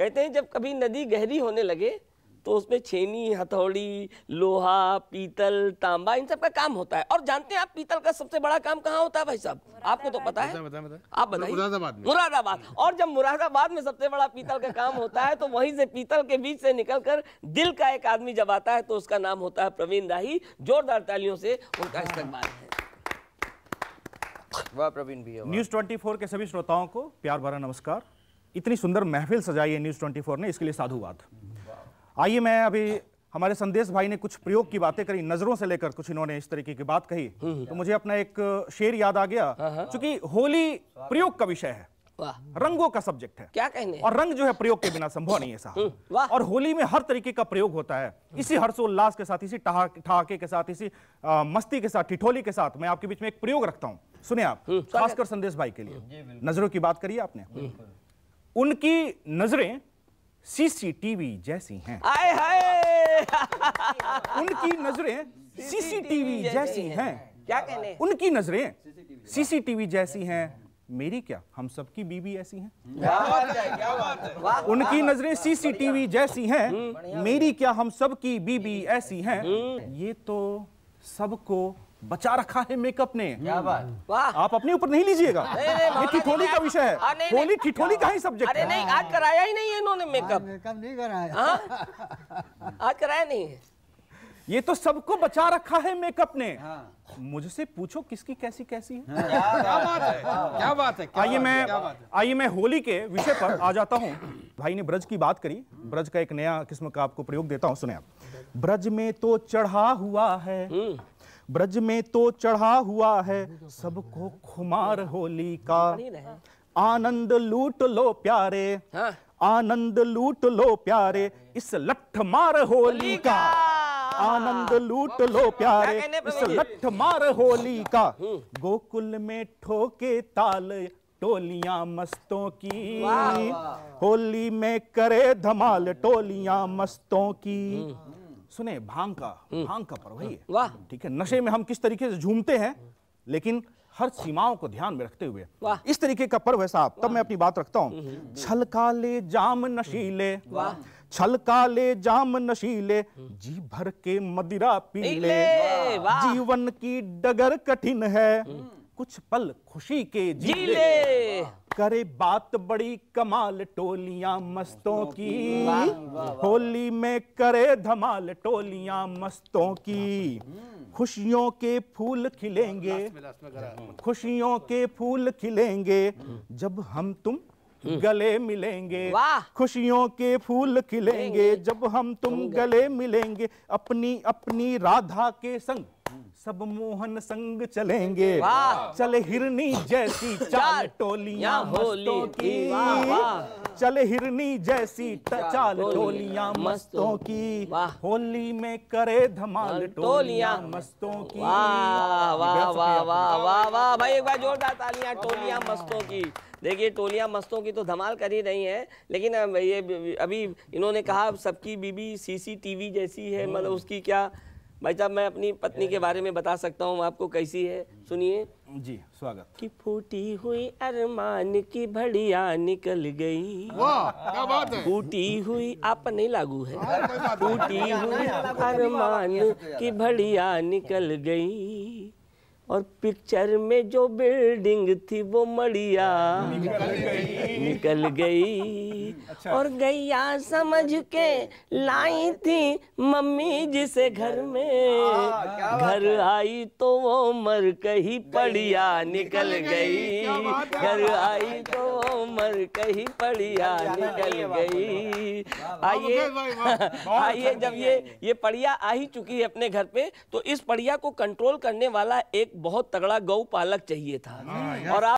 कहते हैं जब कभी नदी गहरी होने लगे तो उसमें छेनी हथौड़ी लोहा पीतल तांबा इन सब का काम होता है और जानते हैं आप पीतल का सबसे बड़ा काम कहाँ होता है भाई साहब आपको तो पता है आप बताइए मुरादाबाद मुरादाबाद और जब मुरादाबाद में सबसे बड़ा पीतल का काम होता है तो वहीं से पीतल के बीच से निकलकर दिल का एक आदमी जब आता है तो उसका नाम होता है प्रवीण राही जोरदार तालियों से उनका इस्तेमाल है वाह प्रवीण भैया न्यूज के सभी श्रोताओं को प्यार भरा नमस्कार इतनी सुंदर महफिल सजाई है न्यूज़ 24 ने इसके लिए साधुवाद आइए मैं अभी हमारे संदेश भाई ने कुछ प्रयोग की बातें करी नजरों से लेकर कुछ इन्होंने इस तरीके की बात कही हम्म, हम्म। तो मुझे अपना एक शेर याद आ गया क्योंकि हाँ, हाँ। होली प्रयोग का विषय है रंगों का सब्जेक्ट है क्या कहने और रंग जो है प्रयोग के बिना संभव नहीं है साहब हम्म, और होली में हर तरीके का प्रयोग होता है इसी हर्षोल्लास के साथ इसी ठहाके के साथ इसी मस्ती के साथ ठिठोली के साथ मैं आपके बीच में एक प्रयोग रखता हूँ सुने आप खासकर संदेश भाई के लिए नजरों की बात करिए आपने उनकी नजरें सीसीटीवी जैसी हैं आए हाय उनकी नजरें सीसीटीवी जैसी हैं क्या कहने उनकी नजरें सीसीटीवी जैसी हैं मेरी क्या हम सबकी बीवी ऐसी हैं उनकी नजरें सीसीटीवी जैसी हैं मेरी क्या हम सबकी बीबी ऐसी हैं हम्म। ये तो सबको बचा रखा है मेकअप ने क्या hmm. बात आप अपने ऊपर नहीं लीजिएगा ये ठिठोली का विषय है होली ठिठोली का ही सब्जेक्ट अरे नहीं आज कराया ही नहीं है इन्होंने मेकअप मेकअप नहीं कराया हाँ? आज कराया नहीं है ये तो सबको बचा रखा है मेकअप ने हाँ। मुझसे पूछो किसकी कैसी कैसी हाँ। है क्या बात है क्या बात है आइए मैं आइए मैं होली के विषय पर आ जाता हूँ भाई ने ब्रज की बात करी ब्रज का एक नया किस्म का आपको प्रयोग देता हूँ सुने आप ब्रज में तो चढ़ा हुआ है हम्म। ब्रज में तो चढ़ा हुआ है सबको खुमार होली का आनंद लूट लो प्यारे हाँ। आनंद लूट लो प्यारे इस लठ मार होली का आनंद लूट लो प्यारे इस लठ मार होली का हम्म। गोकुल में ठोके ताल टोलियां मस्तों की होली में करे धमाल टोलियां मस्तों की हम्म। सुने भांग का हम्म। भांग का पर्व है वाह ठीक है नशे में हम किस तरीके से झूमते हैं लेकिन हर सीमाओं को ध्यान में रखते हुए इस तरीके का पर्व है साहब तब मैं अपनी बात रखता हूँ हम्म, हम्म। छलकाले जाम नशीले ले जाम नशीले जी भर के मदिरा पीले जीवन की डगर कठिन है कुछ पल खुशी के जी ले करे बात बड़ी कमाल टोलियां मस्तों की होली में करे धमाल टोलियां मस्तों की हम्म। खुशियों के फूल खिलेंगे हम्म। खुशियों के फूल खिलेंगे जब हम तुम हम्म। गले मिलेंगे खुशियों के फूल खिलेंगे जब हम तुम गले मिलेंगे अपनी अपनी राधा के संग सब मोहन संग चलेंगे चले हिरनी जैसी चाल टोलियां मस्तों की चले हिरनी जैसी चाल टोलियां मस्तों की होली में करे धमाल टोलियां मस्तों की भाई एक बार जोरदार तालियां टोलियां मस्तों की देखिए टोलियाँ मस्तों की तो धमाल कर ही रही हैं लेकिन ये अभी इन्होंने कहा सबकी बीबी सीसीटीवी जैसी है मतलब हम्म। उसकी क्या भाई साहब मैं अपनी पत्नी के बारे में बता सकता हूँ आपको कैसी है सुनिए जी स्वागत कि फूटी हुई अरमान की भड़िया निकल गई क्या बात है फूटी हुई आप नहीं लागू है हाँ, फूटी हुई अरमान की भड़िया निकल गई और पिक्चर में जो बिल्डिंग थी वो मड़िया निकल गई अच्छा। और गैया समझ के लाई थी मम्मी जिसे घर में हाँ, तो घर आई तो वो मर कहीं पड़िया निकल गई घर आई तो वो मर कहीं पड़िया निकल गई आइए आइए अच्छा जब ये ये पड़िया आ ही चुकी है अपने घर पे तो इस पड़िया को कंट्रोल करने वाला एक बहुत तगड़ा गौ पालक चाहिए था हाँ, और आप